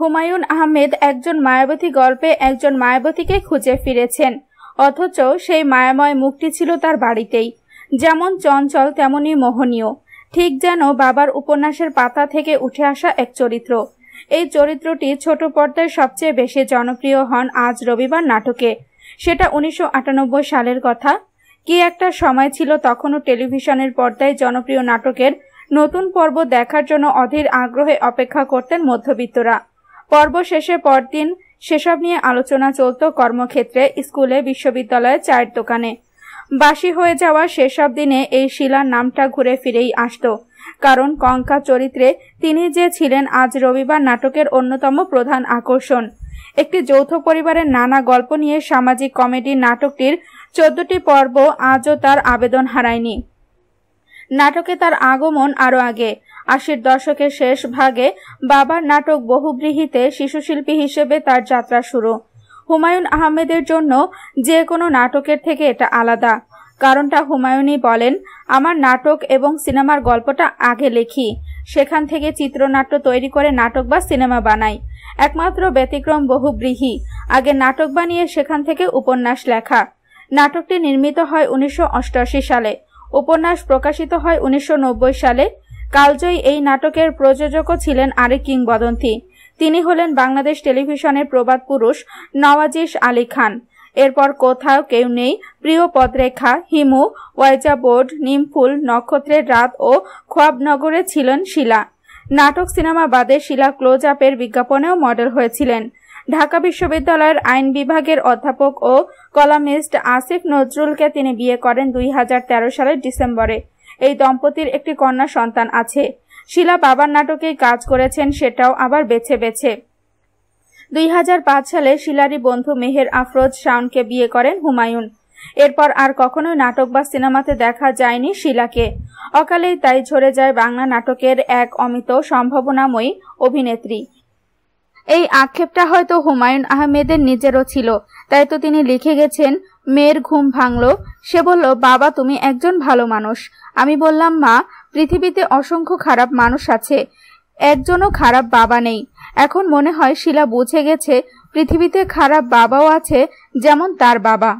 হুমায়ুন আহমেদ একজন মায়াবতী গল্পে একজন মায়াবতীকে খুঁজে ফিরেছেন অথচ সেই মায়াময় মুখটি ছিল তার বাড়িতেই যেমন চঞ্চল তেমনই মোহনীয় ঠিক যেন বাবার উপন্যাসের পাতা থেকে উঠে আসা এক চরিত্র এই চরিত্রটি ছোট পর্দায় সবচেয়ে বেশি জনপ্রিয় হন আজ রবিবার নাটকে সেটা উনিশশো সালের কথা কি একটা সময় ছিল তখনও টেলিভিশনের পর্দায় জনপ্রিয় নাটকের নতুন পর্ব দেখার জন্য অধীর আগ্রহে অপেক্ষা করতেন মধ্যবিত্তরা পর্ব শেষে পরদিন সেসব নিয়ে আলোচনা চলত কর্মক্ষেত্রে স্কুলে বিশ্ববিদ্যালয়ে চায়ের দোকানে বাসি হয়ে যাওয়া সেসব দিনে এই শিলার নামটা ঘুরে ফিরেই আসত কারণ কঙ্কা চরিত্রে তিনি যে ছিলেন আজ রবিবার নাটকের অন্যতম প্রধান আকর্ষণ একটি যৌথ পরিবারের নানা গল্প নিয়ে সামাজিক কমেডি নাটকটির চোদ্দটি পর্ব আজও তার আবেদন হারায়নি নাটকে তার আগমন আরও আগে আশির দশকের শেষ ভাগে বাবার নাটক শিশু শিশুশিল্পী হিসেবে তার যাত্রা শুরু হুমায়ুন আহমেদের জন্য যে কোনো নাটকের থেকে এটা আলাদা কারণটা হুমায়ুনই বলেন আমার নাটক এবং সিনেমার গল্পটা আগে লেখি সেখান থেকে চিত্রনাট্য তৈরি করে নাটক বা সিনেমা বানাই একমাত্র ব্যতিক্রম বহুব্রীহি আগে নাটক বানিয়ে সেখান থেকে উপন্যাস লেখা নাটকটি নির্মিত হয় উনিশশো সালে উপন্যাস প্রকাশিত হয় উনিশশো সালে কালজয়ী এই নাটকের প্রযোজকও ছিলেন আরেক কিংবদন্তি তিনি হলেন বাংলাদেশ টেলিভিশনের প্রবাদ পুরুষ নওয়াজিস আলী খান এরপর কোথাও কেউ নেই প্রিয় পদরেখা হিমু ওয়াইজা বোর্ড নিমফুল নক্ষত্রের রাত ও খোয়াবনগরে ছিলেন শিলা নাটক সিনেমা বাদে শিলা ক্লোজ আপের বিজ্ঞাপনেও মডেল হয়েছিলেন ঢাকা বিশ্ববিদ্যালয়ের আইন বিভাগের অধ্যাপক ও কলামিস্ট আসিফ নজরুলকে তিনি বিয়ে করেন দুই সালের ডিসেম্বরে এই দম্পতির একটি কন্যা সন্তান আছে শিলা বাবার নাটকেই কাজ করেছেন সেটাও আবার বেছে বেছে দুই সালে শিলারই বন্ধু মেহের আফরোজ শাউনকে বিয়ে করেন হুমায়ুন এরপর আর কখনোই নাটক বা সিনেমাতে দেখা যায়নি শিলাকে অকালেই তাই ঝরে যায় বাংলা নাটকের এক অমিত সম্ভাবনাময়ী অভিনেত্রী এই আক্ষেপটা হয়তো হুমায়ুন আহমেদের নিজেরও ছিল তাই তো তিনি লিখে গেছেন মেয়ের ঘুম ভাঙল সে বলল বাবা তুমি একজন ভালো মানুষ আমি বললাম মা পৃথিবীতে অসংখ্য খারাপ মানুষ আছে একজনও খারাপ বাবা নেই এখন মনে হয় শিলা বুঝে গেছে পৃথিবীতে খারাপ বাবাও আছে যেমন তার বাবা